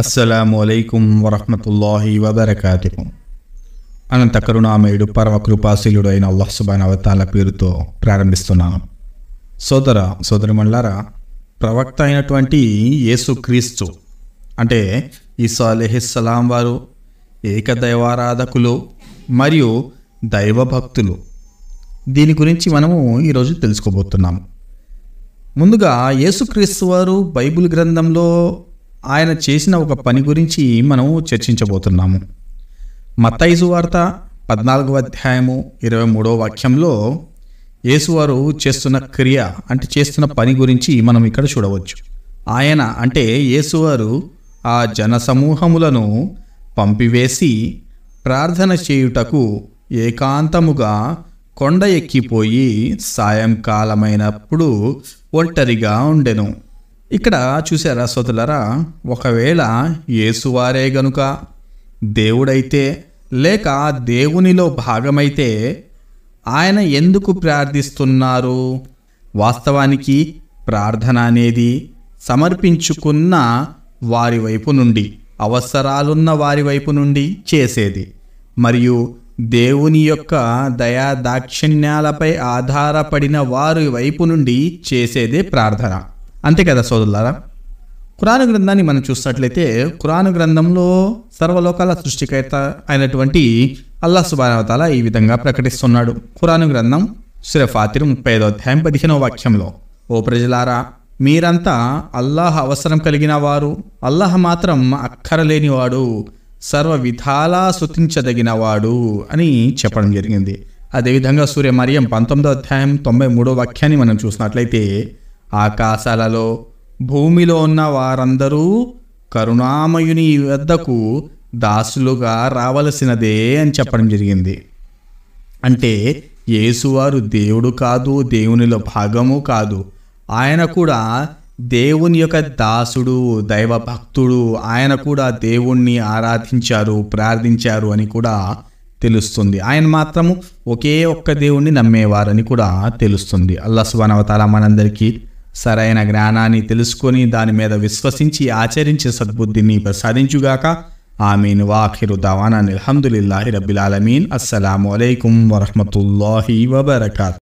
అస్సలం అయికం వరహమతుల్లాహి వబర్కాతు అనంత కరుణామయుడు పరమ కృపాశీలుడు అయిన అల్లాహ్ సుబాన్ అవతాల పేరుతో ప్రారంభిస్తున్నాను సోదర మల్లారా ప్రవక్త అయినటువంటి యేసు క్రీస్తు అంటే ఈసా అలెహిస్సలాం వారు ఏకదైవారాధకులు మరియు దైవభక్తులు దీని గురించి మనము ఈరోజు తెలుసుకోబోతున్నాము ముందుగా యేసుక్రీస్తు వారు బైబిల్ గ్రంథంలో ఆయన చేసిన ఒక పని గురించి మనం చర్చించబోతున్నాము మత్తైసు వార్త పద్నాలుగవ అధ్యాయము ఇరవై మూడవ వాక్యంలో యేసువారు చేస్తున్న క్రియ అంటే చేస్తున్న పని గురించి మనం ఇక్కడ చూడవచ్చు ఆయన అంటే యేసువారు ఆ జన సమూహములను పంపివేసి ప్రార్థన చేయుటకు ఏకాంతముగా కొండ ఎక్కిపోయి సాయంకాలమైనప్పుడు ఒంటరిగా ఉండెను ఇక్కడ చూసారా సోదరులరా ఒకవేళ యేసువారే గనుక దేవుడైతే లేక దేవునిలో భాగమైతే ఆయన ఎందుకు ప్రార్థిస్తున్నారు వాస్తవానికి ప్రార్థన అనేది సమర్పించుకున్న వారి వైపు నుండి అవసరాలున్న వారి వైపు నుండి చేసేది మరియు దేవుని యొక్క దయా దాక్షిణ్యాలపై ఆధారపడిన వారి వైపు నుండి చేసేదే ప్రార్థన అంతే కదా సోదరులారా కురాను గ్రంథాన్ని మనం చూసినట్లయితే కురాను గ్రంథంలో సర్వలోకాల సృష్టికర్త అయినటువంటి అల్లా సుబానవతాల ఈ విధంగా ప్రకటిస్తున్నాడు కురాను గ్రంథం సురఫాతిర్ ముప్పై ఐదో అధ్యాయం పదిహేనవ వాక్యంలో ఓ ప్రజలారా మీరంతా అల్లాహ్ అవసరం కలిగిన వారు అల్లాహ్ మాత్రం అక్కరలేనివాడు సర్వ విధాలా శృతించదగినవాడు అని చెప్పడం జరిగింది అదేవిధంగా సూర్య పంతొమ్మిదో అధ్యాయం తొంభై మూడో వాక్యాన్ని మనం చూసినట్లయితే ఆకాశాలలో భూమిలో ఉన్న వారందరూ కరుణామయుని వద్దకు దాసులుగా రావలసినదే అని చెప్పడం జరిగింది అంటే యేసువారు దేవుడు కాదు దేవునిలో భాగము కాదు ఆయన కూడా దేవుని యొక్క దాసుడు దైవ భక్తుడు ఆయన కూడా దేవుణ్ణి ఆరాధించారు ప్రార్థించారు అని కూడా తెలుస్తుంది ఆయన మాత్రము ఒకే ఒక్క దేవుణ్ణి నమ్మేవారని కూడా తెలుస్తుంది అల్లా మనందరికీ సరైన జ్ఞానాన్ని తెలుసుకొని దాని మీద విశ్వసించి ఆచరించే సద్బుద్ధిని ప్రసాదించుగాక ఆమీన్ వాఖిరు దవానా అల్హమ్దులిల్లాహి రబ్బిల్ ఆలమీన్ అస్సలం అయికం వరహమతుల్లాహి వబర్కాత్